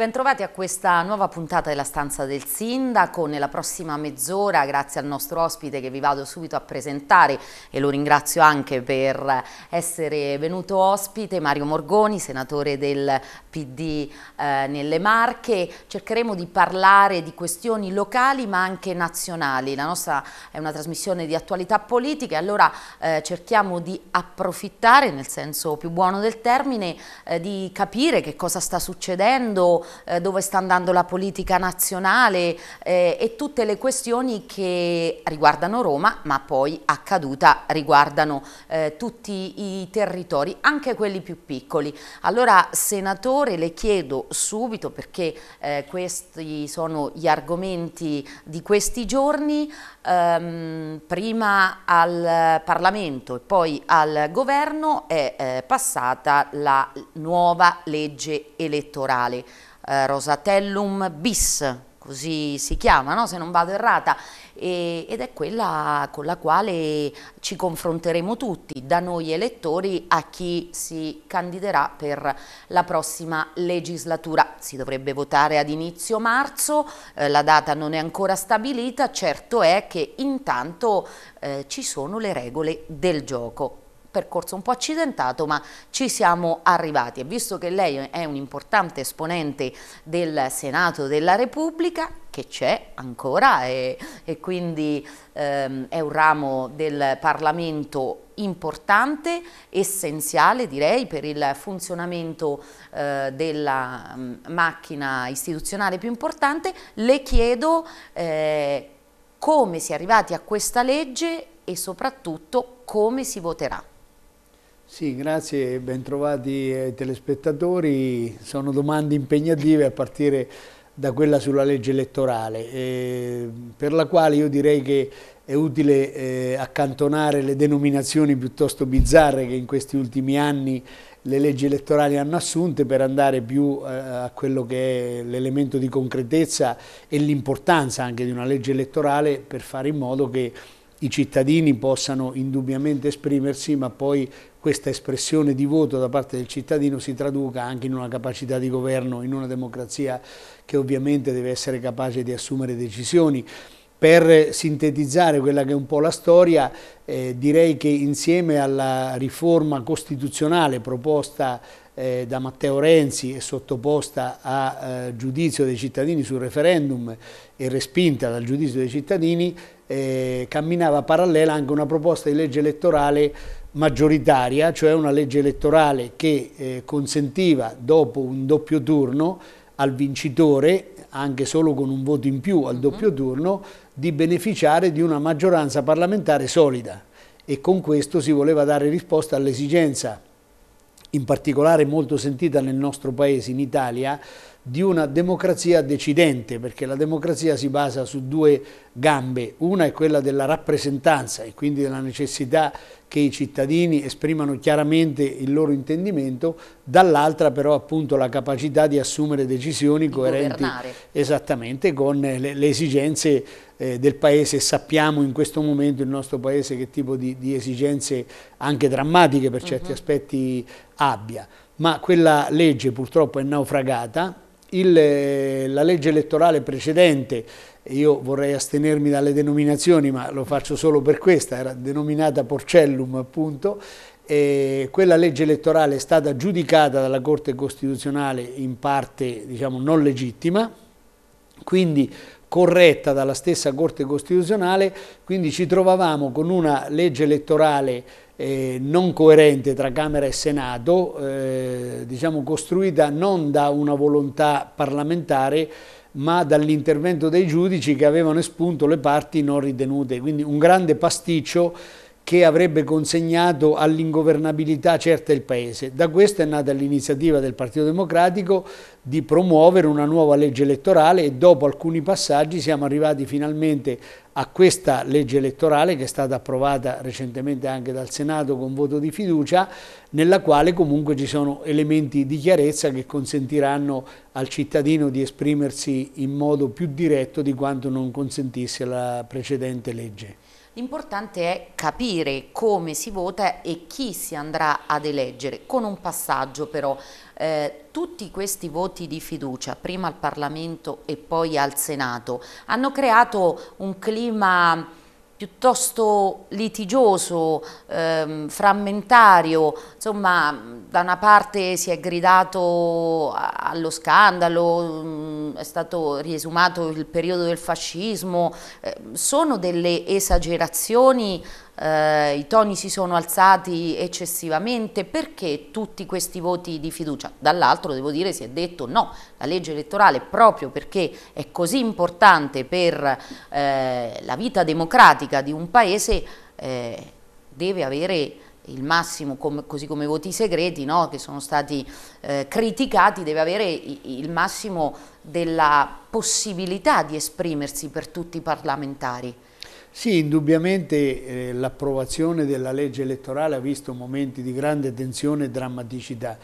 Bentrovati a questa nuova puntata della stanza del sindaco. Nella prossima mezz'ora, grazie al nostro ospite che vi vado subito a presentare e lo ringrazio anche per essere venuto ospite, Mario Morgoni, senatore del PD eh, nelle Marche. Cercheremo di parlare di questioni locali ma anche nazionali. La nostra è una trasmissione di attualità politica e allora eh, cerchiamo di approfittare, nel senso più buono del termine, eh, di capire che cosa sta succedendo eh, dove sta andando la politica nazionale eh, e tutte le questioni che riguardano Roma ma poi accaduta riguardano eh, tutti i territori, anche quelli più piccoli. Allora Senatore le chiedo subito perché eh, questi sono gli argomenti di questi giorni, ehm, prima al Parlamento e poi al Governo è eh, passata la nuova legge elettorale, eh, Rosatellum bis, così si chiama, no? se non vado errata, e, ed è quella con la quale ci confronteremo tutti, da noi elettori a chi si candiderà per la prossima legislatura. Si dovrebbe votare ad inizio marzo, eh, la data non è ancora stabilita, certo è che intanto eh, ci sono le regole del gioco percorso un po' accidentato ma ci siamo arrivati e visto che lei è un importante esponente del Senato della Repubblica che c'è ancora e, e quindi ehm, è un ramo del Parlamento importante, essenziale direi per il funzionamento eh, della mh, mm, macchina istituzionale più importante, le chiedo eh, come si è arrivati a questa legge e soprattutto come si voterà. Sì, grazie, bentrovati ai eh, telespettatori. Sono domande impegnative a partire da quella sulla legge elettorale, eh, per la quale io direi che è utile eh, accantonare le denominazioni piuttosto bizzarre che in questi ultimi anni le leggi elettorali hanno assunte per andare più eh, a quello che è l'elemento di concretezza e l'importanza anche di una legge elettorale per fare in modo che i cittadini possano indubbiamente esprimersi ma poi questa espressione di voto da parte del cittadino si traduca anche in una capacità di governo, in una democrazia che ovviamente deve essere capace di assumere decisioni. Per sintetizzare quella che è un po' la storia, eh, direi che insieme alla riforma costituzionale proposta eh, da Matteo Renzi e sottoposta a eh, giudizio dei cittadini sul referendum e respinta dal giudizio dei cittadini, eh, camminava parallela anche una proposta di legge elettorale maggioritaria, cioè una legge elettorale che eh, consentiva dopo un doppio turno al vincitore, anche solo con un voto in più al mhm. doppio turno, di beneficiare di una maggioranza parlamentare solida e con questo si voleva dare risposta all'esigenza, in particolare molto sentita nel nostro paese, in Italia, di una democrazia decidente, perché la democrazia si basa su due gambe, una è quella della rappresentanza e quindi della necessità che i cittadini esprimano chiaramente il loro intendimento, dall'altra però appunto la capacità di assumere decisioni di coerenti governare. esattamente con eh, le, le esigenze eh, del Paese. Sappiamo in questo momento il nostro Paese che tipo di, di esigenze anche drammatiche per certi uh mhm. -huh. aspetti abbia, ma quella legge purtroppo è naufragata il, eh, la legge elettorale precedente, io vorrei astenermi dalle denominazioni, ma lo faccio solo per questa, era denominata Porcellum appunto, quella legge elettorale è stata giudicata dalla Corte Costituzionale in parte diciamo, non legittima, quindi corretta dalla stessa Corte Costituzionale, quindi ci trovavamo con una legge elettorale eh, non coerente tra Camera e Senato, eh, diciamo costruita non da una volontà parlamentare ma dall'intervento dei giudici che avevano espunto le parti non ritenute, quindi un grande pasticcio che avrebbe consegnato all'ingovernabilità certa il Paese. Da questo è nata l'iniziativa del Partito Democratico di promuovere una nuova legge elettorale e dopo alcuni passaggi siamo arrivati finalmente a questa legge elettorale che è stata approvata recentemente anche dal Senato con voto di fiducia, nella quale comunque ci sono elementi di chiarezza che consentiranno al cittadino di esprimersi in modo più diretto di quanto non consentisse la precedente legge. L'importante è capire come si vota e chi si andrà ad eleggere, con un passaggio però. Eh, tutti questi voti di fiducia, prima al Parlamento e poi al Senato, hanno creato un clima piuttosto litigioso, ehm, frammentario, insomma da una parte si è gridato allo scandalo, mm, è stato riesumato il periodo del fascismo, eh, sono delle esagerazioni eh, i toni si sono alzati eccessivamente, perché tutti questi voti di fiducia? Dall'altro devo dire si è detto no, la legge elettorale proprio perché è così importante per eh, la vita democratica di un paese eh, deve avere il massimo, così come i voti segreti no? che sono stati eh, criticati, deve avere il massimo della possibilità di esprimersi per tutti i parlamentari. Sì, indubbiamente eh, l'approvazione della legge elettorale ha visto momenti di grande tensione e drammaticità,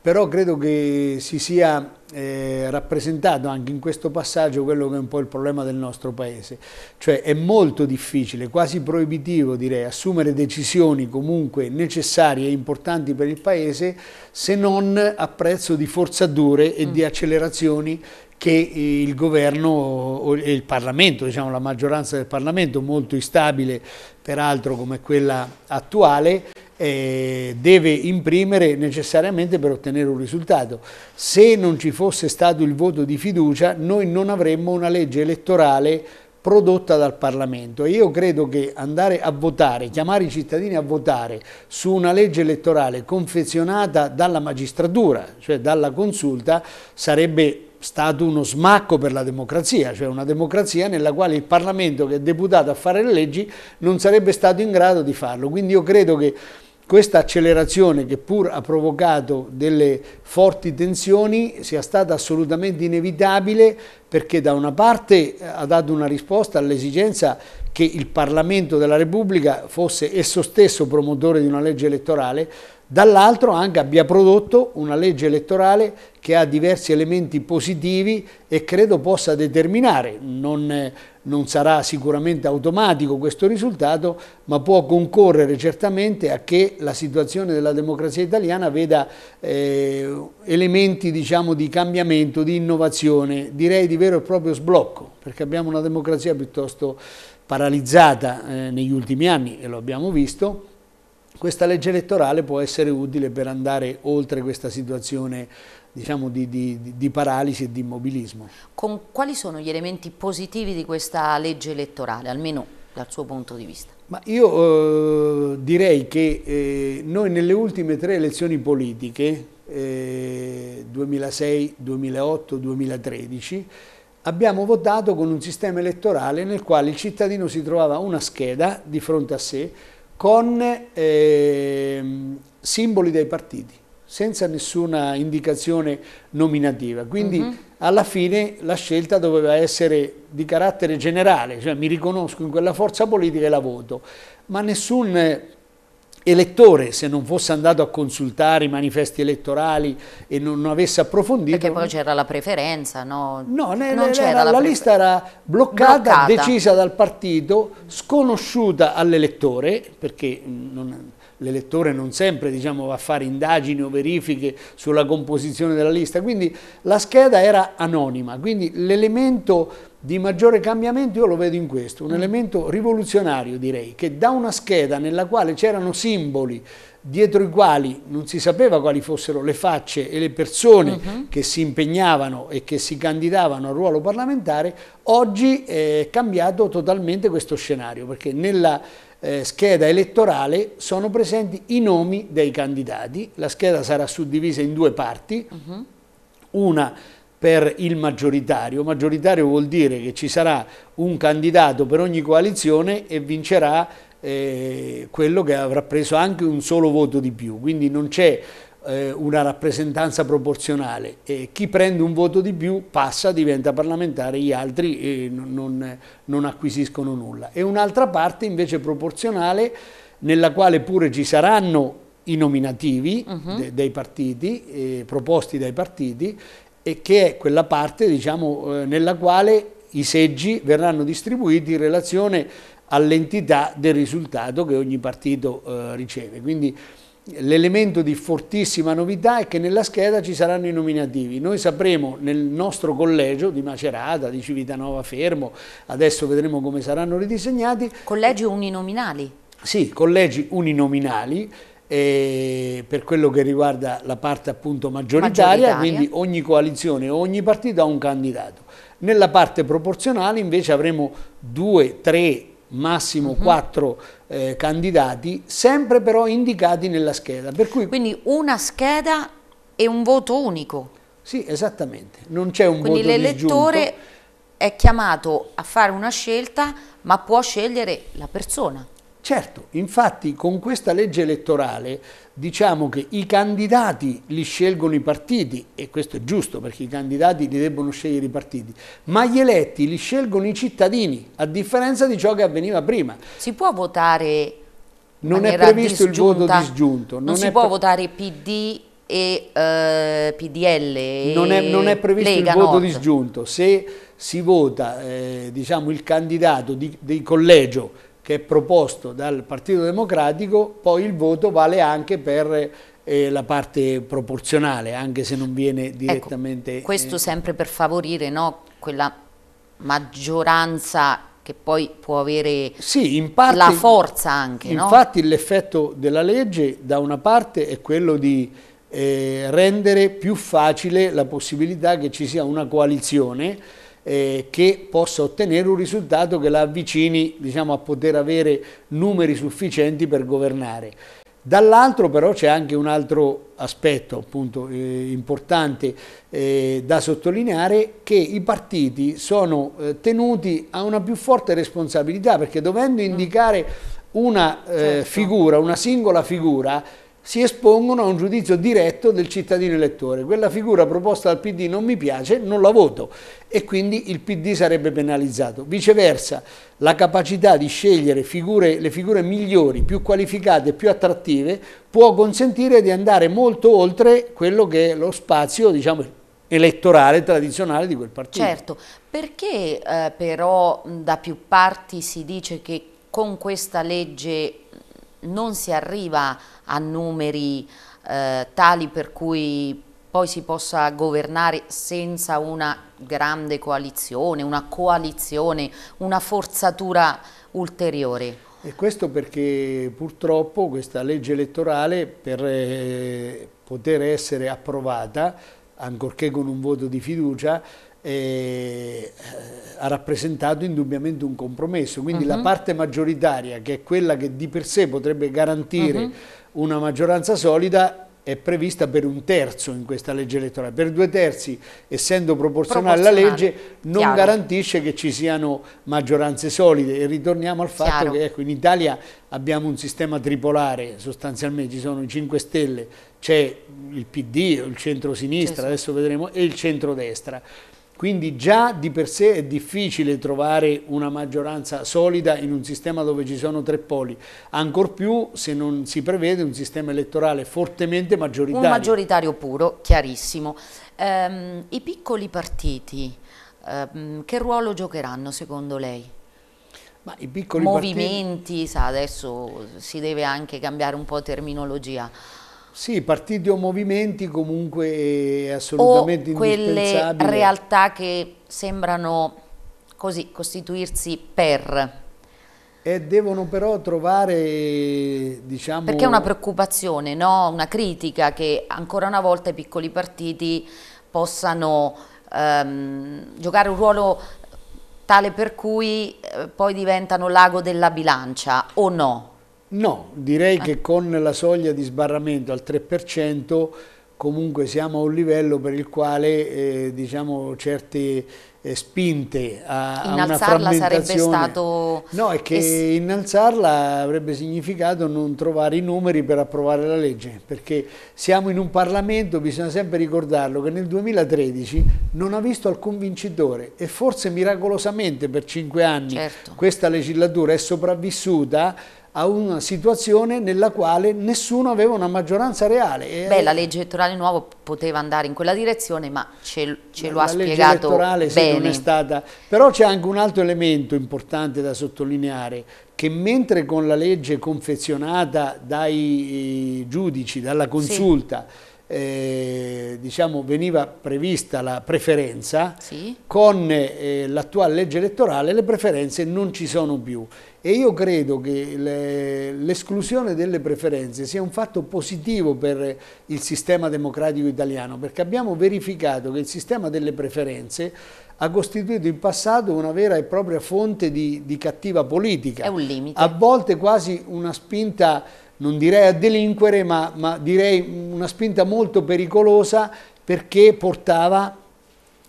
però credo che si sia eh, rappresentato anche in questo passaggio quello che è un po' il problema del nostro Paese, cioè è molto difficile, quasi proibitivo direi, assumere decisioni comunque necessarie e importanti per il Paese se non a prezzo di forzature e mm. di accelerazioni che il governo e il Parlamento, diciamo la maggioranza del Parlamento, molto instabile peraltro come quella attuale, eh, deve imprimere necessariamente per ottenere un risultato. Se non ci fosse stato il voto di fiducia noi non avremmo una legge elettorale prodotta dal Parlamento. E io credo che andare a votare, chiamare i cittadini a votare su una legge elettorale confezionata dalla magistratura, cioè dalla consulta, sarebbe stato uno smacco per la democrazia, cioè una democrazia nella quale il Parlamento che è deputato a fare le leggi non sarebbe stato in grado di farlo. Quindi io credo che questa accelerazione che pur ha provocato delle forti tensioni sia stata assolutamente inevitabile perché da una parte eh, ha dato una risposta all'esigenza che il Parlamento della Repubblica fosse esso stesso promotore di una legge elettorale, dall'altro anche abbia prodotto una legge elettorale che ha diversi elementi positivi e credo possa determinare, non, non, sarà sicuramente automatico questo risultato, ma può concorrere certamente a che la situazione della democrazia italiana veda eh, elementi diciamo, di cambiamento, di innovazione, direi di vero e proprio sblocco, perché abbiamo una democrazia piuttosto paralizzata eh, negli ultimi anni e lo abbiamo visto, questa legge elettorale può essere utile per andare oltre questa situazione diciamo, di, di, di, paralisi e di immobilismo. Con quali sono gli elementi positivi di questa legge elettorale, almeno dal suo punto di vista? Ma io eh, direi che eh, noi nelle ultime tre elezioni politiche, eh, 2006, 2008, 2013, abbiamo votato con un sistema elettorale nel quale il cittadino si trovava una scheda di fronte a sé con eh, simboli dei partiti, senza nessuna indicazione nominativa. Quindi mm -hmm. alla fine la scelta doveva essere di carattere generale, cioè mi riconosco in quella forza politica e la voto, ma nessun elettore, se non fosse andato a consultare i manifesti elettorali e non, non avesse approfondito... Perché poi c'era la preferenza, no? No, ne, non c'era la, la lista era bloccata, bloccata, decisa dal partito, sconosciuta all'elettore, perché mm, l'elettore non sempre diciamo, va a fare indagini o verifiche sulla composizione della lista, quindi la scheda era anonima, quindi l'elemento di maggiore cambiamento io lo vedo in questo, un mm. elemento rivoluzionario direi, che da una scheda nella quale c'erano simboli dietro i quali non si sapeva quali fossero le facce e le persone uh mm-hmm. -huh. che si impegnavano e che si candidavano al ruolo parlamentare, oggi è cambiato totalmente questo scenario, perché nella eh, scheda elettorale sono presenti i nomi dei candidati, la scheda sarà suddivisa in due parti, uh mm-hmm. -huh. una per il maggioritario. Maggioritario vuol dire che ci sarà un candidato per ogni coalizione e vincerà eh, quello che avrà preso anche un solo voto di più, quindi non c'è eh, una rappresentanza proporzionale e chi prende un voto di più passa, diventa parlamentare, gli altri eh, non, non, non acquisiscono nulla. E un'altra parte invece proporzionale nella quale pure ci saranno i nominativi uh mhm. -huh. de dei partiti, eh, proposti dai partiti, e che è quella parte diciamo, eh, nella quale i seggi verranno distribuiti in relazione all'entità del risultato che ogni partito eh, riceve. Quindi l'elemento di fortissima novità è che nella scheda ci saranno i nominativi. Noi sapremo nel nostro collegio di Macerata, di Civitanova Fermo, adesso vedremo come saranno ridisegnati. Collegi uninominali? Sì, collegi uninominali per quello che riguarda la parte appunto maggioritaria, maggioritaria, quindi ogni coalizione, ogni partito ha un candidato. Nella parte proporzionale invece avremo due, tre, massimo uh mhm. -huh. quattro eh, candidati, sempre però indicati nella scheda. Cui... Quindi una scheda e un voto unico. Sì, esattamente. Non c'è un Quindi voto Quindi l'elettore disgiunto. è chiamato a fare una scelta, ma può scegliere la persona. Certo, infatti con questa legge elettorale diciamo che i candidati li scelgono i partiti, e questo è giusto perché i candidati li debbono scegliere i partiti, ma gli eletti li scelgono i cittadini, a differenza di ciò che avveniva prima. Si può votare... Non è previsto disgiunta, il voto disgiunto. Non, non si può votare PD e eh, PDL. Non è, non è previsto Lega il voto Nord. disgiunto. Se si vota eh, diciamo, il candidato di, di collegio che è proposto dal Partito Democratico, poi il voto vale anche per eh, la parte proporzionale, anche se non viene ecco, direttamente... Ecco, questo eh, sempre per favorire no, quella maggioranza che poi può avere sì, parte, la forza anche. Infatti no? l'effetto della legge da una parte è quello di eh, rendere più facile la possibilità che ci sia una coalizione eh, che possa ottenere un risultato che la avvicini diciamo, a poter avere numeri sufficienti per governare. Dall'altro però c'è anche un altro aspetto appunto, eh, importante eh, da sottolineare che i partiti sono eh, tenuti a una più forte responsabilità perché dovendo mm. indicare una eh, certo. figura, una singola figura, si espongono a un giudizio diretto del cittadino elettore. Quella figura proposta dal PD non mi piace, non la voto e quindi il PD sarebbe penalizzato. Viceversa, la capacità di scegliere figure, le figure migliori, più qualificate, più attrattive, può consentire di andare molto oltre quello che è lo spazio, diciamo, elettorale tradizionale di quel partito. Certo, perché eh, però da più parti si dice che con questa legge non si arriva a numeri eh, tali per cui poi si possa governare senza una grande coalizione, una coalizione, una forzatura ulteriore. E questo perché purtroppo questa legge elettorale per eh, poter essere approvata, ancorché con un voto di fiducia, eh, eh ha rappresentato indubbiamente un compromesso. Quindi uh -huh. la mhm. parte maggioritaria, che è quella che di per sé potrebbe garantire uh mhm. -huh. una maggioranza solida, è prevista per un terzo in questa legge elettorale, per due terzi, essendo proporzionale, alla legge, non Chiaro. garantisce che ci siano maggioranze solide. E ritorniamo al fatto Chiaro. che ecco, in Italia abbiamo un sistema tripolare, sostanzialmente ci sono i 5 Stelle, c'è il PD, il centro-sinistra, adesso vedremo, e il centro-destra. Quindi già di per sé è difficile trovare una maggioranza solida in un sistema dove ci sono tre poli, ancor più se non si prevede un sistema elettorale fortemente maggioritario. Un maggioritario puro, chiarissimo. Ehm, I piccoli partiti, ehm, che ruolo giocheranno secondo lei? Ma i piccoli movimenti, partiti... sa, adesso si deve anche cambiare un po' terminologia. Sì, partiti o movimenti comunque è assolutamente o quelle realtà che sembrano così costituirsi per... E devono però trovare, diciamo... Perché è una preoccupazione, no? una critica che ancora una volta i piccoli partiti possano ehm, giocare un ruolo tale per cui eh, poi diventano l'ago della bilancia o no? No, direi ah. che con la soglia di sbarramento al 3% comunque siamo a un livello per il quale eh, diciamo, certe eh, spinte a, a una frammentazione... sarebbe stato... No, è che es... innalzarla avrebbe significato non trovare i numeri per approvare la legge, perché siamo in un Parlamento, bisogna sempre ricordarlo, che nel 2013 non ha visto alcun vincitore e forse miracolosamente per cinque anni certo. questa legislatura è sopravvissuta a una situazione nella quale nessuno aveva una maggioranza reale. Beh, la legge elettorale nuova poteva andare in quella direzione, ma ce, ce lo ha spiegato La legge elettorale Sì, non è stata... Però c'è anche un altro elemento importante da sottolineare, che mentre con la legge confezionata dai eh, giudici, dalla consulta, sì eh, diciamo, veniva prevista la preferenza, sì. con eh, l'attuale legge elettorale le preferenze non ci sono più. E io credo che l'esclusione delle preferenze sia un fatto positivo per il sistema democratico italiano, perché abbiamo verificato che il sistema delle preferenze ha costituito in passato una vera e propria fonte di, di cattiva politica. A volte quasi una spinta non direi a delinquere, ma, ma direi una spinta molto pericolosa perché portava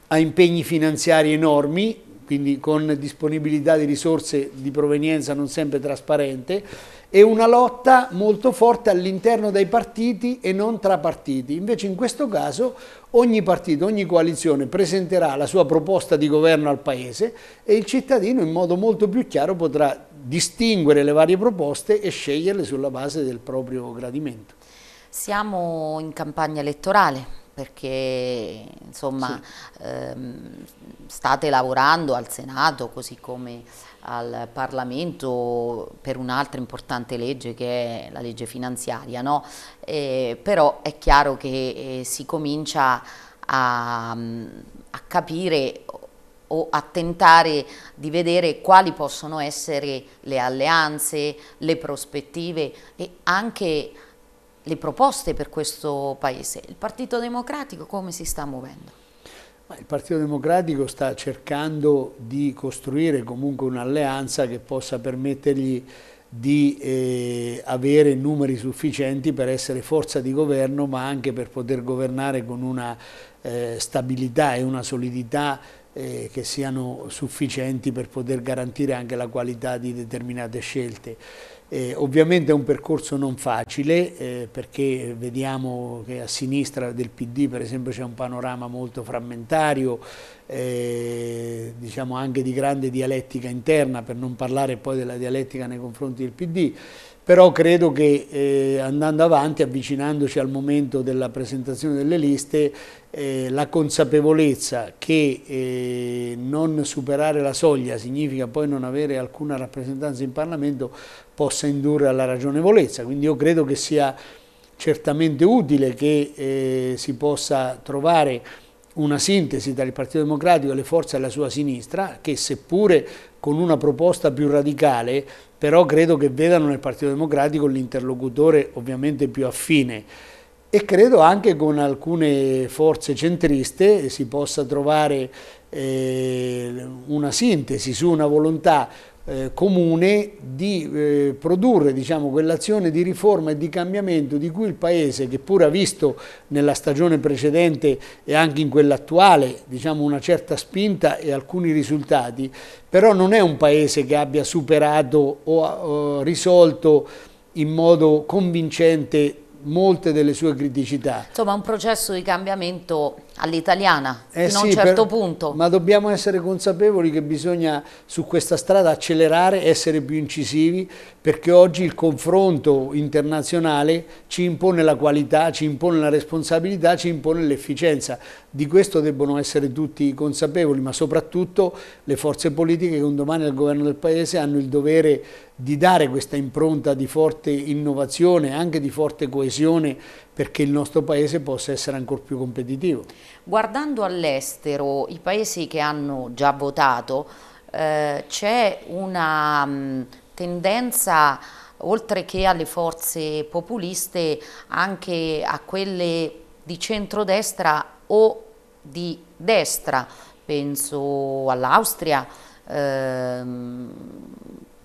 a impegni finanziari enormi, quindi con disponibilità di risorse di provenienza non sempre trasparente, e una lotta molto forte all'interno dei partiti e non tra partiti. Invece in questo caso ogni partito, ogni coalizione presenterà la sua proposta di governo al Paese e il cittadino in modo molto più chiaro potrà distinguere le varie proposte e sceglierle sulla base del proprio gradimento. Siamo in campagna elettorale perché insomma, sì. ehm, state lavorando al Senato così come al Parlamento per un'altra importante legge che è la legge finanziaria, no? eh, però è chiaro che eh, si comincia a, a capire o a tentare di vedere quali possono essere le alleanze, le prospettive e anche le proposte per questo Paese. Il Partito Democratico come si sta muovendo? Il Partito Democratico sta cercando di costruire comunque un'alleanza che possa permettergli di eh, avere numeri sufficienti per essere forza di governo ma anche per poter governare con una eh, stabilità e una solidità eh, che siano sufficienti per poter garantire anche la qualità di determinate scelte. Eh, ovviamente è un percorso non facile eh, perché vediamo che a sinistra del PD per esempio c'è un panorama molto frammentario, eh, diciamo anche di grande dialettica interna per non parlare poi della dialettica nei confronti del PD però credo che eh, andando avanti, avvicinandoci al momento della presentazione delle liste, eh, la consapevolezza che eh, non superare la soglia significa poi non avere alcuna rappresentanza in Parlamento possa indurre alla ragionevolezza. Quindi io credo che sia certamente utile che eh, si possa trovare una sintesi tra il Partito Democratico e le forze alla sua sinistra, che seppure con una proposta più radicale, però credo che vedano nel Partito Democratico l'interlocutore ovviamente più affine e credo anche con alcune forze centriste si possa trovare eh, una sintesi su una volontà eh, comune di eh, produrre diciamo, quell'azione di riforma e di cambiamento di cui il Paese, che pur ha visto nella stagione precedente e anche in quella attuale diciamo, una certa spinta e alcuni risultati, però non è un Paese che abbia superato o, o eh, risolto in modo convincente molte delle sue criticità. Insomma un processo di cambiamento all'italiana, eh fino sì, a un certo per, punto. Ma dobbiamo essere consapevoli che bisogna su questa strada accelerare, essere più incisivi, perché oggi il confronto internazionale ci impone la qualità, ci impone la responsabilità, ci impone l'efficienza. Di questo debbono essere tutti consapevoli, ma soprattutto le forze politiche che un domani al governo del Paese hanno il dovere di dare questa impronta di forte innovazione, anche di forte coesione perché il nostro paese possa essere ancora più competitivo. Guardando all'estero, i paesi che hanno già votato, eh, c'è una mh, mm, tendenza oltre che alle forze populiste anche a quelle di centrodestra o di destra, penso all'Austria, ehm,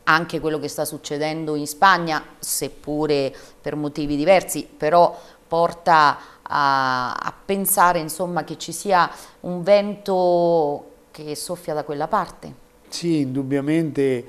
anche quello che sta succedendo in Spagna, seppure per motivi diversi, però porta a, a pensare insomma, che ci sia un vento che soffia da quella parte. Sì, indubbiamente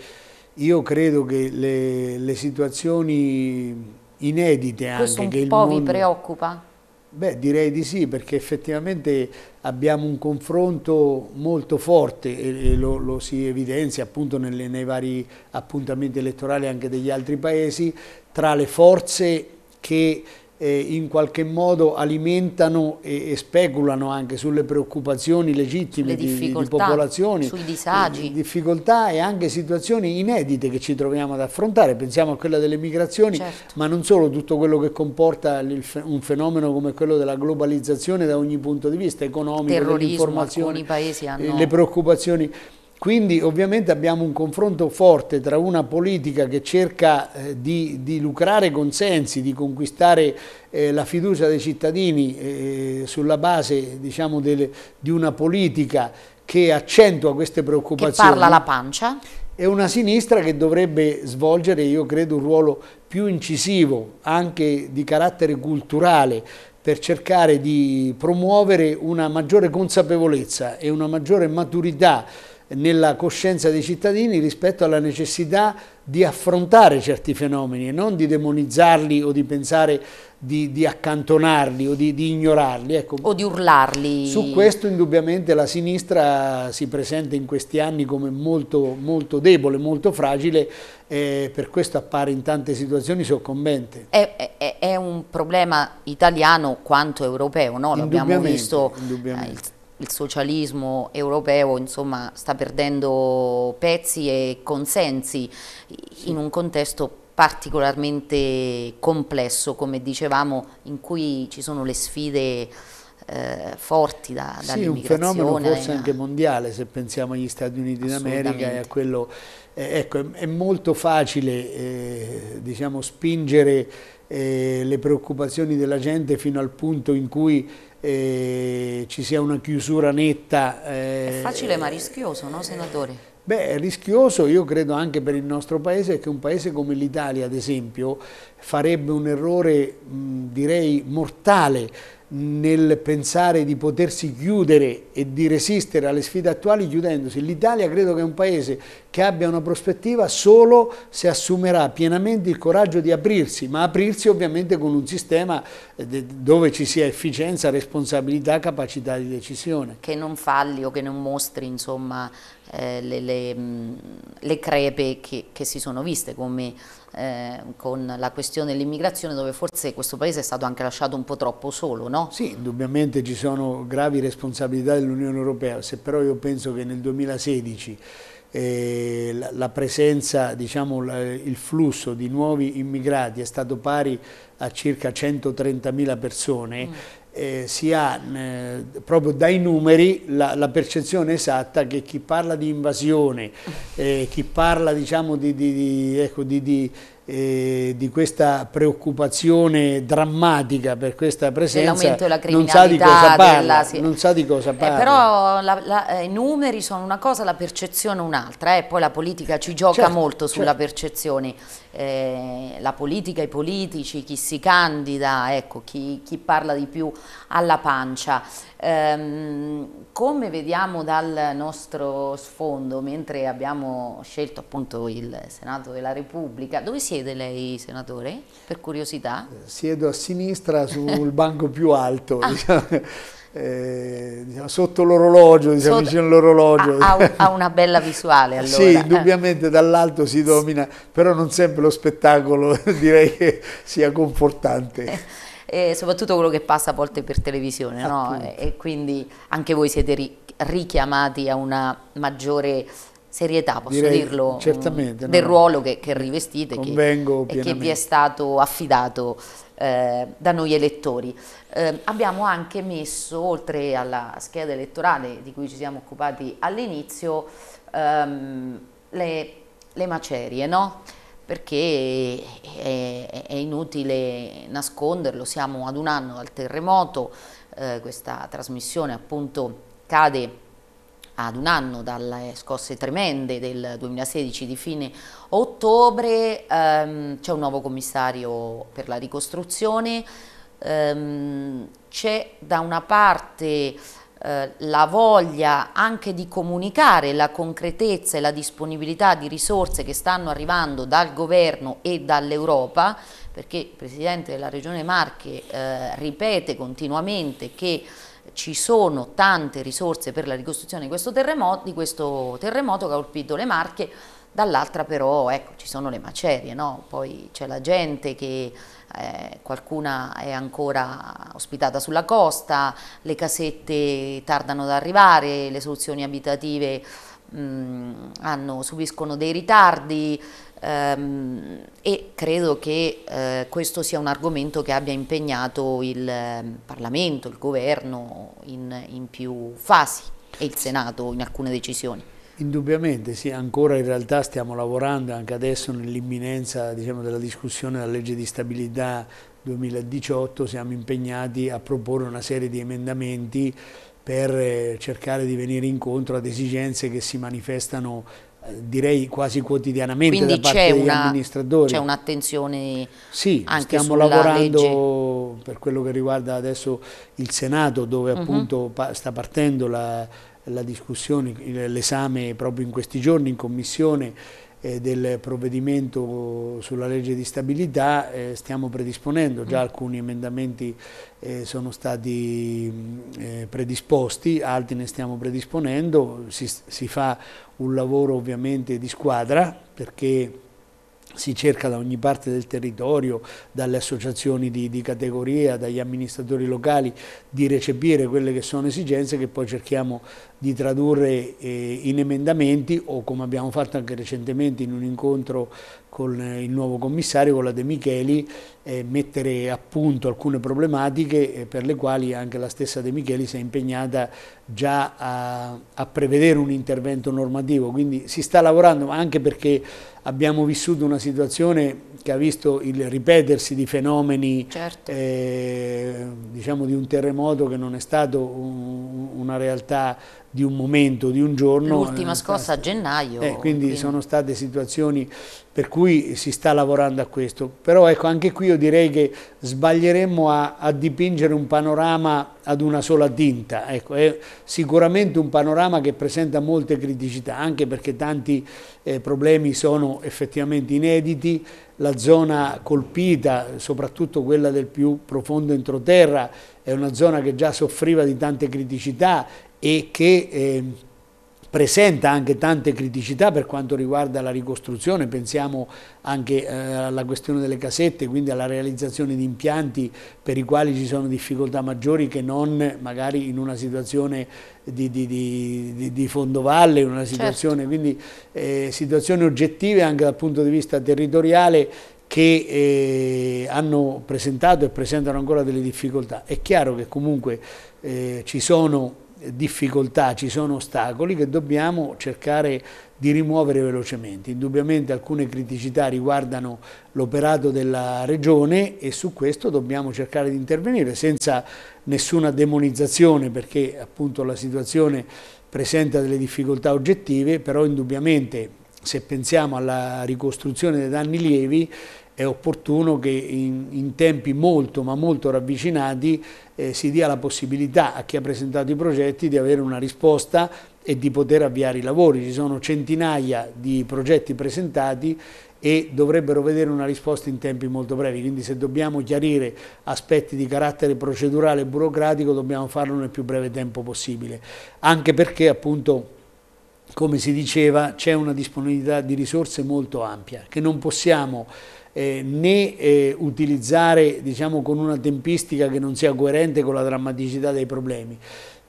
io credo che le, le situazioni inedite anche... Questo un che po' mondo... vi preoccupa? Beh, direi di sì, perché effettivamente abbiamo un confronto molto forte e, e lo, lo, si evidenzia appunto nelle, nei vari appuntamenti elettorali anche degli altri paesi, tra le forze che eh, in qualche modo alimentano e, e, speculano anche sulle preoccupazioni legittime di, di, popolazioni, sui disagi, eh, difficoltà e anche situazioni inedite che ci troviamo ad affrontare. Pensiamo a quella delle migrazioni, certo. ma non solo tutto quello che comporta il, un fenomeno come quello della globalizzazione da ogni punto di vista, economico, dell'informazione, eh, le preoccupazioni. Quindi ovviamente abbiamo un confronto forte tra una politica che cerca eh, di, di, lucrare consensi, di conquistare eh, la fiducia dei cittadini eh, sulla base diciamo, delle, di una politica che accentua queste preoccupazioni. Che parla la pancia? È una sinistra che dovrebbe svolgere, io credo, un ruolo più incisivo, anche di carattere culturale, per cercare di promuovere una maggiore consapevolezza e una maggiore maturità nella coscienza dei cittadini rispetto alla necessità di affrontare certi fenomeni e non di demonizzarli o di pensare di, di accantonarli o di, di ignorarli. Ecco, o di urlarli. Su questo indubbiamente la sinistra si presenta in questi anni come molto, molto debole, molto fragile e per questo appare in tante situazioni soccombente. È, è, è un problema italiano quanto europeo, no? l'abbiamo visto. Eh, indubbiamente. Eh, il socialismo europeo insomma, sta perdendo pezzi e consensi in un contesto particolarmente complesso, come dicevamo, in cui ci sono le sfide eh, forti da, sì, dall'immigrazione. Sì, un fenomeno forse anche mondiale, se pensiamo agli Stati Uniti d'America e a quello... Eh, ecco, è, molto facile, eh, diciamo, spingere eh, le preoccupazioni della gente fino al punto in cui eh, ci sia una chiusura netta. Eh, è facile ma eh, rischioso, no senatore? Beh, rischioso, io credo anche per il nostro paese, che un paese come l'Italia, ad esempio, farebbe un errore mh, direi mortale nel pensare di potersi chiudere e di resistere alle sfide attuali chiudendosi. L'Italia credo che è un paese che abbia una prospettiva solo se assumerà pienamente il coraggio di aprirsi, ma aprirsi ovviamente con un sistema eh, dove ci sia efficienza, responsabilità, capacità di decisione. Che non falli o che non mostri insomma, eh, le, le, le, crepe che, che si sono viste come eh, con la questione dell'immigrazione dove forse questo paese è stato anche lasciato un po' troppo solo, no? Sì, indubbiamente ci sono gravi responsabilità dell'Unione Europea, se però io penso che nel 2016 eh, la, la, presenza, diciamo, la, il flusso di nuovi immigrati è stato pari a circa 130.000 persone, mm eh, si ha eh, proprio dai numeri la, la, percezione esatta che chi parla di invasione, eh, chi parla diciamo, di, di, di, ecco, di eh, di questa preoccupazione drammatica per questa presenza non sa di cosa parla, della, sì. di cosa parla. Eh, però la, la, eh, i numeri sono una cosa, la percezione un'altra e eh. poi la politica ci gioca certo, molto certo. sulla certo. percezione eh, la politica, i politici, chi si candida, ecco, chi, chi parla di più alla pancia ehm, come vediamo dal nostro sfondo mentre abbiamo scelto appunto il Senato della Repubblica dove si siede lei, senatore, per curiosità? Eh, siedo a sinistra sul banco più alto, ah. diciamo, eh, diciamo, sotto l'orologio, diciamo, sotto... vicino all'orologio. Ah, ha, ha, una bella visuale allora. Sì, indubbiamente dall'alto si domina, però non sempre lo spettacolo direi che sia confortante. E eh, eh, soprattutto quello che passa a volte per televisione, no? e quindi anche voi siete richiamati a una maggiore serietà, posso Direi, dirlo, mm, certamente, del no, ruolo che, che rivestite che, e che vi è stato affidato eh, da noi elettori. Eh, abbiamo anche messo, oltre alla scheda elettorale di cui ci siamo occupati all'inizio, ehm, le, le, macerie, no? perché è, è, inutile nasconderlo, siamo ad un anno dal terremoto, eh, questa trasmissione appunto cade ad un anno dalle scosse tremende del 2016 di fine ottobre, ehm, c'è un nuovo commissario per la ricostruzione, ehm, c'è da una parte eh, la voglia anche di comunicare la concretezza e la disponibilità di risorse che stanno arrivando dal governo e dall'Europa, perché il Presidente della Regione Marche eh, ripete continuamente che ci sono tante risorse per la ricostruzione di questo terremoto, di questo terremoto che ha colpito le Marche, dall'altra però ecco, ci sono le macerie, no? poi c'è la gente che eh, qualcuna è ancora ospitata sulla costa, le casette tardano ad arrivare, le soluzioni abitative mh, hanno, subiscono dei ritardi, Ehm, e credo che eh, questo sia un argomento che abbia impegnato il ehm, Parlamento, il governo in, in più fasi e il Senato in alcune decisioni. Indubbiamente sì, ancora in realtà stiamo lavorando anche adesso nell'imminenza diciamo, della discussione della legge di stabilità 2018, siamo impegnati a proporre una serie di emendamenti per eh, cercare di venire incontro ad esigenze che si manifestano direi quasi quotidianamente Quindi da parte degli una, amministratori. C'è un'attenzione sì, anche stiamo lavorando legge. per quello che riguarda adesso il Senato dove uh mhm. -huh. appunto sta partendo la, la discussione, l'esame proprio in questi giorni in commissione eh, del provvedimento sulla legge di stabilità eh, stiamo predisponendo, già mm. alcuni emendamenti eh, sono stati mm, predisposti, altri ne stiamo predisponendo, si, si fa un lavoro ovviamente di squadra perché si cerca da ogni parte del territorio, dalle associazioni di, di, categoria, dagli amministratori locali, di recepire quelle che sono esigenze che poi cerchiamo di tradurre eh, in emendamenti o come abbiamo fatto anche recentemente in un incontro con eh, il nuovo commissario, con la De Micheli, eh, mettere a punto alcune problematiche eh, per le quali anche la stessa De Micheli si è impegnata già a, a prevedere un intervento normativo. Quindi si sta lavorando, ma anche perché abbiamo vissuto una situazione che ha visto il ripetersi di fenomeni certo. eh, diciamo di un terremoto che non è stato un, una realtà di un momento, di un giorno. L'ultima eh, scossa a gennaio. Eh, quindi, quindi, sono state situazioni per cui si sta lavorando a questo. Però ecco, anche qui io direi che sbaglieremmo a, a dipingere un panorama ad una sola tinta. Ecco, è sicuramente un panorama che presenta molte criticità, anche perché tanti eh, problemi sono effettivamente inediti, la zona colpita, soprattutto quella del più profondo entroterra, è una zona che già soffriva di tante criticità e che eh, presenta anche tante criticità per quanto riguarda la ricostruzione, pensiamo anche eh, alla questione delle casette, quindi alla realizzazione di impianti per i quali ci sono difficoltà maggiori che non magari in una situazione di, di, di, di fondovalle, in una certo. situazione, certo. quindi eh, situazioni oggettive anche dal punto di vista territoriale che eh, hanno presentato e presentano ancora delle difficoltà. È chiaro che comunque eh, ci sono difficoltà, ci sono ostacoli che dobbiamo cercare di rimuovere velocemente. Indubbiamente alcune criticità riguardano l'operato della Regione e su questo dobbiamo cercare di intervenire senza nessuna demonizzazione perché appunto la situazione presenta delle difficoltà oggettive, però indubbiamente se pensiamo alla ricostruzione dei danni lievi è opportuno che in, in, tempi molto ma molto ravvicinati eh, si dia la possibilità a chi ha presentato i progetti di avere una risposta e di poter avviare i lavori. Ci sono centinaia di progetti presentati e dovrebbero vedere una risposta in tempi molto brevi, quindi se dobbiamo chiarire aspetti di carattere procedurale e burocratico dobbiamo farlo nel più breve tempo possibile, anche perché appunto come si diceva c'è una disponibilità di risorse molto ampia che non possiamo eh, né eh, utilizzare diciamo, con una tempistica che non sia coerente con la drammaticità dei problemi.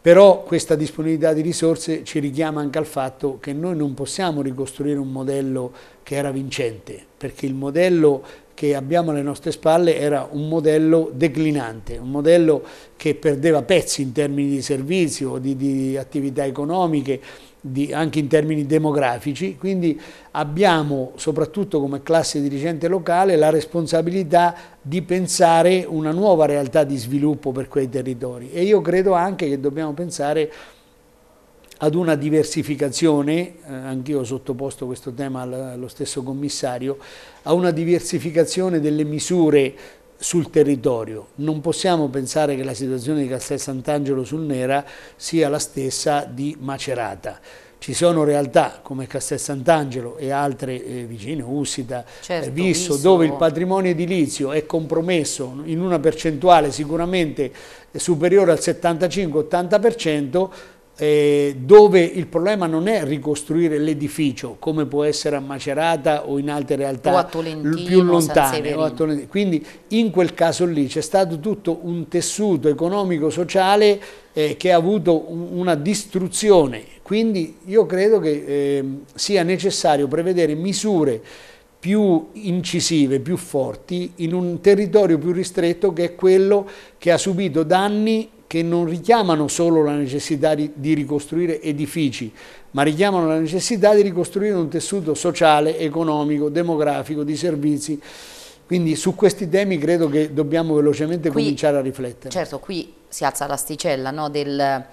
Però questa disponibilità di risorse ci richiama anche al fatto che noi non possiamo ricostruire un modello che era vincente, perché il modello che abbiamo alle nostre spalle era un modello declinante, un modello che perdeva pezzi in termini di servizio, di, di attività economiche, di, anche in termini demografici, quindi abbiamo soprattutto come classe dirigente locale la responsabilità di pensare una nuova realtà di sviluppo per quei territori e io credo anche che dobbiamo pensare ad una diversificazione, eh, anch'io ho sottoposto questo tema allo stesso commissario, a una diversificazione delle misure sul territorio. Non possiamo pensare che la situazione di Castel Sant'Angelo sul Nera sia la stessa di Macerata. Ci sono realtà come Castel Sant'Angelo e altre eh, vicine, Ussita, eh, certo, Visso, dove il patrimonio edilizio è compromesso in una percentuale sicuramente superiore al 75-80%, eh, dove il problema non è ricostruire l'edificio come può essere a Macerata o in altre realtà più lontane. Quindi in quel caso lì c'è stato tutto un tessuto economico-sociale eh, che ha avuto un, una distruzione. Quindi io credo che eh, sia necessario prevedere misure più incisive, più forti, in un territorio più ristretto che è quello che ha subito danni che non richiamano solo la necessità di, ricostruire edifici, ma richiamano la necessità di ricostruire un tessuto sociale, economico, demografico, di servizi. Quindi su questi temi credo che dobbiamo velocemente qui, cominciare a riflettere. Certo, qui si alza l'asticella no, del,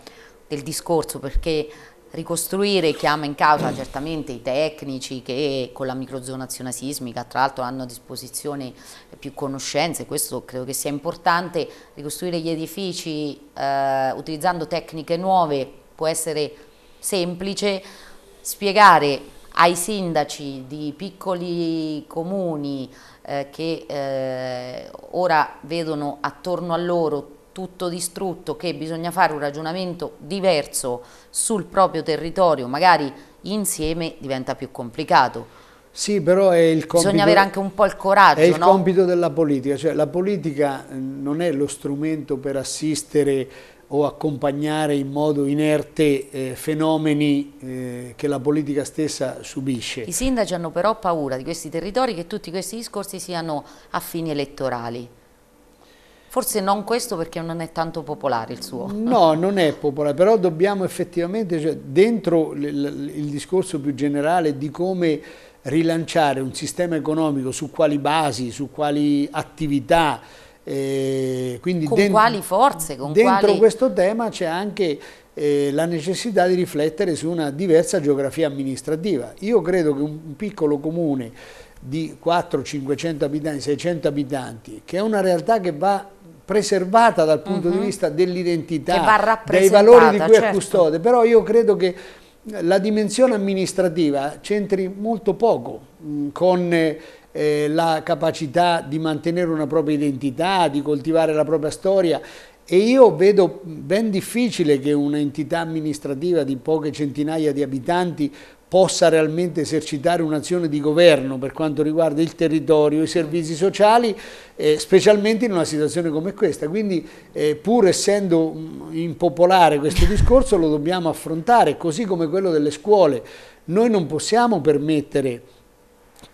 del discorso perché ricostruire, chiama in causa certamente i tecnici che con la microzonazione sismica tra l'altro hanno a disposizione più conoscenze, questo credo che sia importante, ricostruire gli edifici eh, utilizzando tecniche nuove può essere semplice, spiegare ai sindaci di piccoli comuni eh, che eh, ora vedono attorno a loro tutto distrutto, che bisogna fare un ragionamento diverso sul proprio territorio, magari insieme diventa più complicato. Sì, però è il compito... Bisogna avere anche un po' il coraggio, È il no? compito della politica, cioè la politica eh, non è lo strumento per assistere o accompagnare in modo inerte eh, fenomeni eh, che la politica stessa subisce. I sindaci hanno però paura di questi territori che tutti questi discorsi siano a fini elettorali. Forse non questo perché non è tanto popolare il suo. No, non è popolare, però dobbiamo effettivamente, cioè, dentro il discorso più generale di come rilanciare un sistema economico su quali basi, su quali attività, eh, quindi con dentro, quali forze? Con dentro quali... questo tema c'è anche eh, la necessità di riflettere su una diversa geografia amministrativa. Io credo che un piccolo comune di 400-500 abitanti, 600 abitanti, che è una realtà che va preservata dal punto mm -hmm. di mhm. vista dell'identità, dei valori di cui certo. è custode, però io credo che la dimensione amministrativa c'entri molto poco mh, mm, con eh, la capacità di mantenere una propria identità, di coltivare la propria storia e io vedo ben difficile che un'entità amministrativa di poche centinaia di abitanti possa realmente esercitare un'azione di governo per quanto riguarda il territorio, i servizi sociali, eh, specialmente in una situazione come questa. Quindi eh, pur essendo mm, impopolare questo discorso lo dobbiamo affrontare, così come quello delle scuole. Noi non possiamo permettere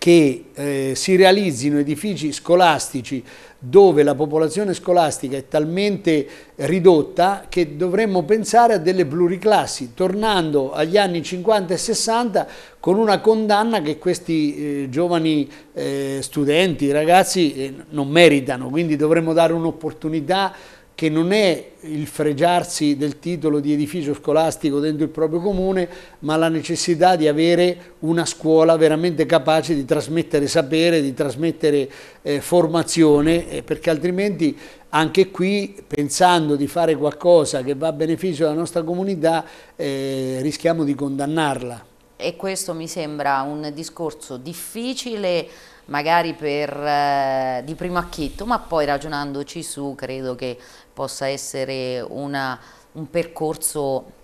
che eh, si realizzino edifici scolastici dove la popolazione scolastica è talmente ridotta che dovremmo pensare a delle pluriclassi, tornando agli anni 50 e 60 con una condanna che questi eh, giovani eh, studenti, ragazzi, eh, non meritano, quindi dovremmo dare un'opportunità che non è il fregiarsi del titolo di edificio scolastico dentro il proprio comune, ma la necessità di avere una scuola veramente capace di trasmettere sapere, di trasmettere eh, formazione, eh, perché altrimenti anche qui, pensando di fare qualcosa che va a beneficio della nostra comunità, eh, rischiamo di condannarla. E questo mi sembra un discorso difficile, magari per, eh, di primo acchitto, ma poi ragionandoci su credo che possa essere una, un percorso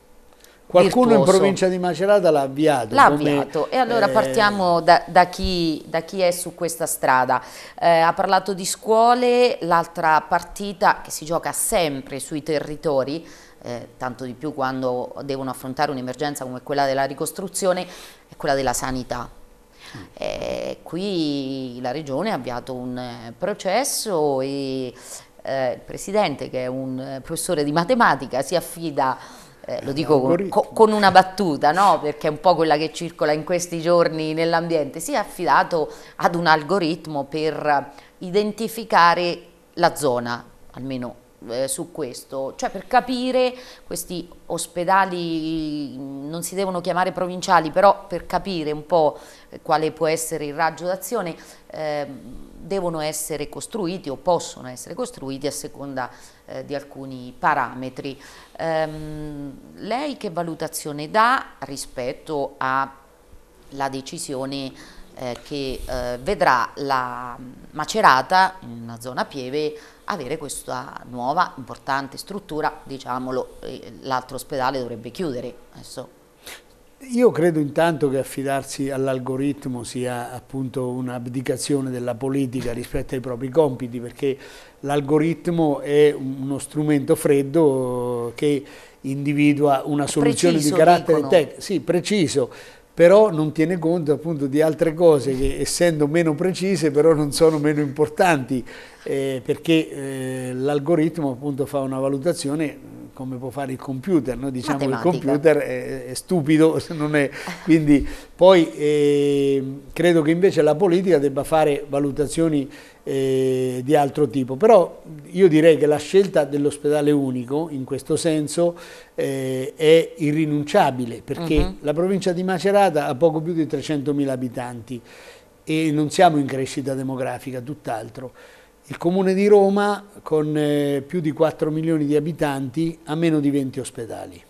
Qualcuno virtuoso. in provincia di Macerata l'ha avviato. L'ha avviato e allora eh... partiamo da, da, chi, da, chi, è su questa strada. Eh, ha parlato di scuole, l'altra partita che si gioca sempre sui territori, eh, tanto di più quando devono affrontare un'emergenza come quella della ricostruzione, è quella della sanità eh, qui la Regione ha avviato un eh, processo e eh, il Presidente, che è un eh, professore di matematica, si affida eh, lo dico con, con, una battuta, no? perché è un po' quella che circola in questi giorni nell'ambiente, si è affidato ad un algoritmo per identificare la zona, almeno eh, su questo, cioè per capire questi ospedali mm, non si devono chiamare provinciali, però per capire un po' quale può essere il raggio d'azione, eh, devono essere costruiti o possono essere costruiti a seconda eh, di alcuni parametri. Ehm, lei che valutazione dà rispetto alla decisione eh, che eh, vedrà la Macerata, in una zona pieve, avere questa nuova importante struttura, diciamolo, l'altro ospedale dovrebbe chiudere, adesso io credo intanto che affidarsi all'algoritmo sia appunto un'abdicazione della politica rispetto ai propri compiti, perché l'algoritmo è uno strumento freddo che individua una soluzione preciso, di carattere tecnico, sì, preciso, però non tiene conto appunto di altre cose che essendo meno precise però non sono meno importanti eh, perché eh, l'algoritmo appunto fa una valutazione mm, come può fare il computer, noi diciamo che il computer è, è stupido, è, quindi poi eh, credo che invece la politica debba fare valutazioni eh, di altro tipo. Però io direi che la scelta dell'ospedale unico in questo senso eh, è irrinunciabile perché uh-huh. la provincia di Macerata ha poco più di 300.000 abitanti e non siamo in crescita demografica, tutt'altro. Il comune di Roma con eh, più di 4 milioni di abitanti ha meno di 20 ospedali.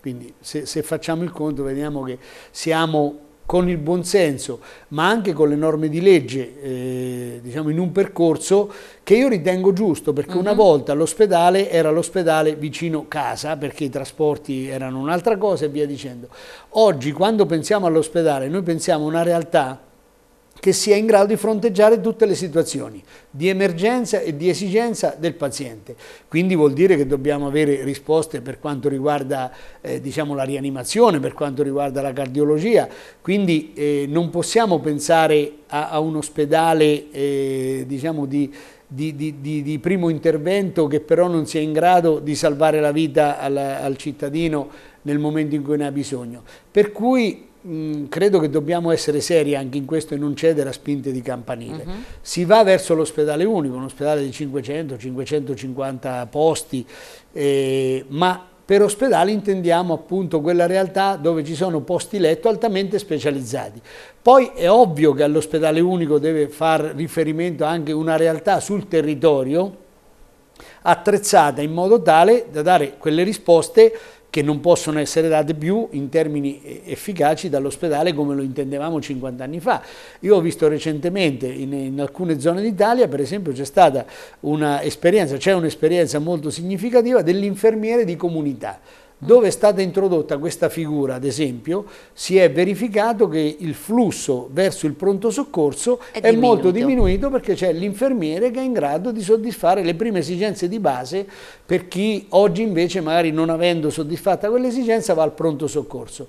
Quindi se, se facciamo il conto vediamo che siamo con il buonsenso, ma anche con le norme di legge, eh, diciamo in un percorso che io ritengo giusto, perché uh-huh. una mhm. volta l'ospedale era l'ospedale vicino casa, perché i trasporti erano un'altra cosa e via dicendo. Oggi quando pensiamo all'ospedale noi pensiamo a una realtà che sia in grado di fronteggiare tutte le situazioni di emergenza e di esigenza del paziente. Quindi vuol dire che dobbiamo avere risposte per quanto riguarda eh, diciamo, la rianimazione, per quanto riguarda la cardiologia, quindi eh, non possiamo pensare a, a un ospedale eh, diciamo di, di, di, di, primo intervento che però non sia in grado di salvare la vita al, al cittadino nel momento in cui ne ha bisogno. Per cui Mm, credo che dobbiamo essere seri anche in questo e non cedere a spinte di campanile. Uh mhm. -huh. Si va verso l'ospedale unico, un ospedale di 500-550 posti, eh, ma per ospedale intendiamo appunto quella realtà dove ci sono posti letto altamente specializzati. Poi è ovvio che all'ospedale unico deve far riferimento anche una realtà sul territorio attrezzata in modo tale da dare quelle risposte che non possono essere date più in termini eh, efficaci dall'ospedale come lo intendevamo 50 anni fa. Io ho visto recentemente in, in alcune zone d'Italia, per esempio, c'è stata un'esperienza, c'è un'esperienza molto significativa dell'infermiere di comunità dove è stata introdotta questa figura, ad esempio, si è verificato che il flusso verso il pronto soccorso è, è diminuito. molto diminuito perché c'è l'infermiere che è in grado di soddisfare le prime esigenze di base per chi oggi invece magari non avendo soddisfatta quell'esigenza va al pronto soccorso.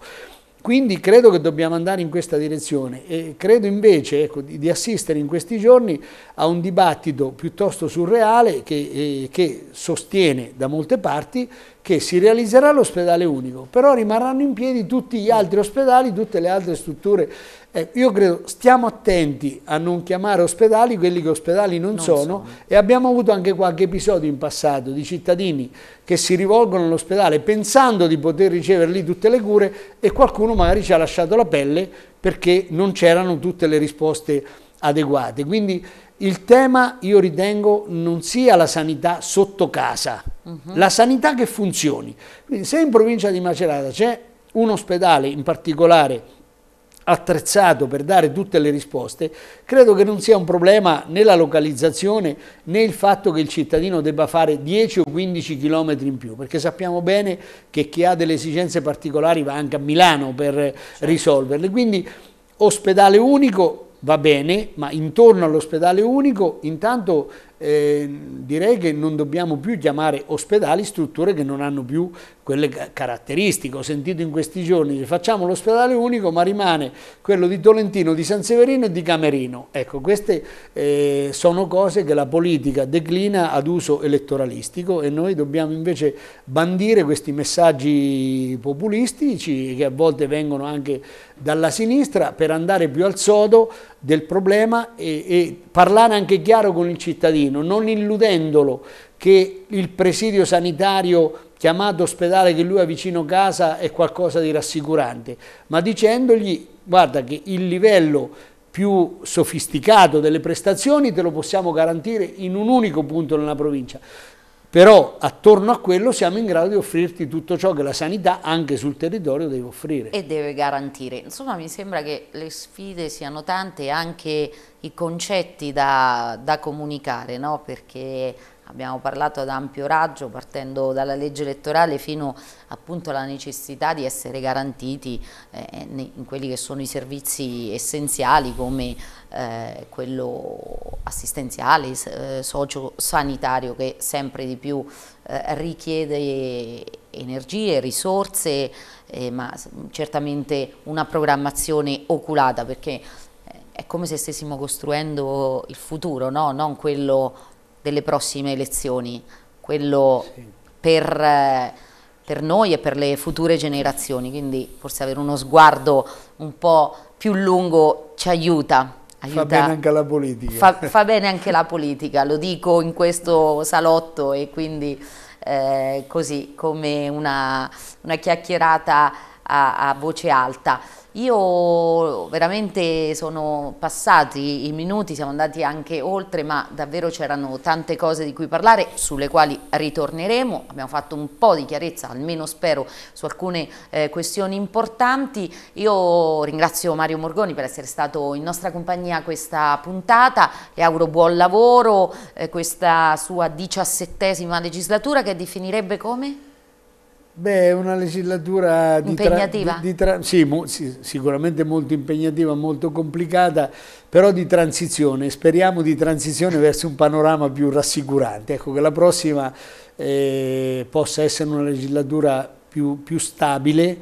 Quindi credo che dobbiamo andare in questa direzione e credo invece ecco, di, assistere in questi giorni a un dibattito piuttosto surreale che, eh, che sostiene da molte parti che si realizzerà l'ospedale unico, però rimarranno in piedi tutti gli altri ospedali, tutte le altre strutture Ecco, io credo stiamo attenti a non chiamare ospedali quelli che ospedali non, non sono, sono, e abbiamo avuto anche qualche episodio in passato di cittadini che si rivolgono all'ospedale pensando di poter ricevere lì tutte le cure e qualcuno magari ci ha lasciato la pelle perché non c'erano tutte le risposte adeguate. Quindi il tema io ritengo non sia la sanità sotto casa, uh mhm. -huh. la sanità che funzioni. Quindi se in provincia di Macerata c'è un ospedale in particolare attrezzato per dare tutte le risposte, credo che non sia un problema né la localizzazione né il fatto che il cittadino debba fare 10 o 15 km in più, perché sappiamo bene che chi ha delle esigenze particolari va anche a Milano per certo. risolverle. Quindi ospedale unico va bene, ma intorno all'ospedale unico intanto eh, direi che non dobbiamo più chiamare ospedali strutture che non hanno più quelle caratteristiche. Ho sentito in questi giorni, che facciamo l'ospedale unico ma rimane quello di Tolentino, di San Severino e di Camerino. Ecco, queste eh, sono cose che la politica declina ad uso elettoralistico e noi dobbiamo invece bandire questi messaggi populistici che a volte vengono anche dalla sinistra per andare più al sodo del problema e, e parlare anche chiaro con il cittadino, non illudendolo che il presidio sanitario chiamato ospedale che lui ha vicino casa è qualcosa di rassicurante, ma dicendogli guarda che il livello più sofisticato delle prestazioni te lo possiamo garantire in un unico punto nella provincia però attorno a quello siamo in grado di offrirti tutto ciò che la sanità anche sul territorio deve offrire. E deve garantire. Insomma mi sembra che le sfide siano tante e anche i concetti da, da comunicare, no? perché Abbiamo parlato ad ampio raggio partendo dalla legge elettorale fino appunto alla necessità di essere garantiti eh, in quelli che sono i servizi essenziali come eh, quello assistenziale, eh, socio-sanitario che sempre di più eh, richiede energie, risorse, eh, ma certamente una programmazione oculata perché eh, è come se stessimo costruendo il futuro, no? non quello delle prossime elezioni, quello sì. per, eh, per noi e per le future generazioni, quindi forse avere uno sguardo un po' più lungo ci aiuta. Aiuta. Fa bene anche la politica. Fa, fa, bene anche la politica, lo dico in questo salotto e quindi eh, così come una, una chiacchierata a, a voce alta. Io veramente sono passati i minuti, siamo andati anche oltre, ma davvero c'erano tante cose di cui parlare, sulle quali ritorneremo. Abbiamo fatto un po' di chiarezza, almeno spero, su alcune eh, questioni importanti. Io ringrazio Mario Morgoni per essere stato in nostra compagnia questa puntata. Le auguro buon lavoro, eh, questa sua diciassettesima legislatura che definirebbe come? Beh, è una legislatura di impegnativa. Di, di sì, mo sì, sicuramente molto impegnativa, molto complicata, però di transizione, speriamo di transizione verso un panorama più rassicurante, ecco che la prossima eh, possa essere una legislatura più, più stabile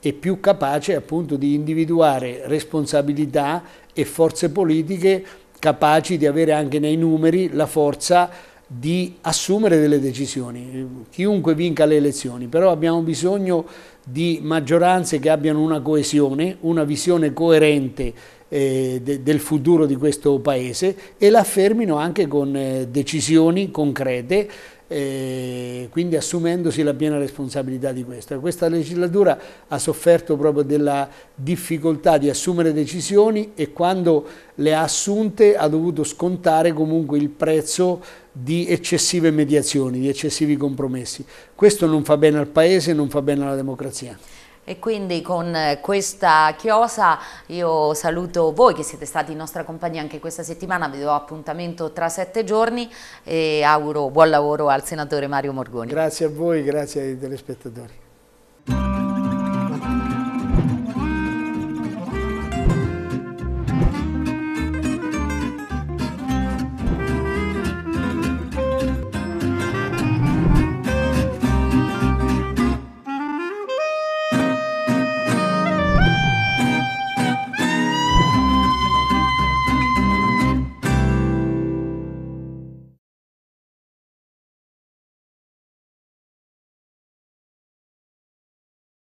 e più capace appunto di individuare responsabilità e forze politiche capaci di avere anche nei numeri la forza di assumere delle decisioni, chiunque vinca le elezioni, però abbiamo bisogno di maggioranze che abbiano una coesione, una visione coerente eh, de, del futuro di questo Paese e la affermino anche con eh, decisioni concrete, eh, quindi assumendosi la piena responsabilità di questo. Questa legislatura ha sofferto proprio della difficoltà di assumere decisioni e quando le ha assunte ha dovuto scontare comunque il prezzo di eccessive mediazioni, di eccessivi compromessi. Questo non fa bene al Paese, non fa bene alla democrazia. E quindi con questa chiosa io saluto voi che siete stati in nostra compagnia anche questa settimana, vi do appuntamento tra sette giorni e auguro buon lavoro al senatore Mario Morgoni. Grazie a voi, grazie ai telespettatori.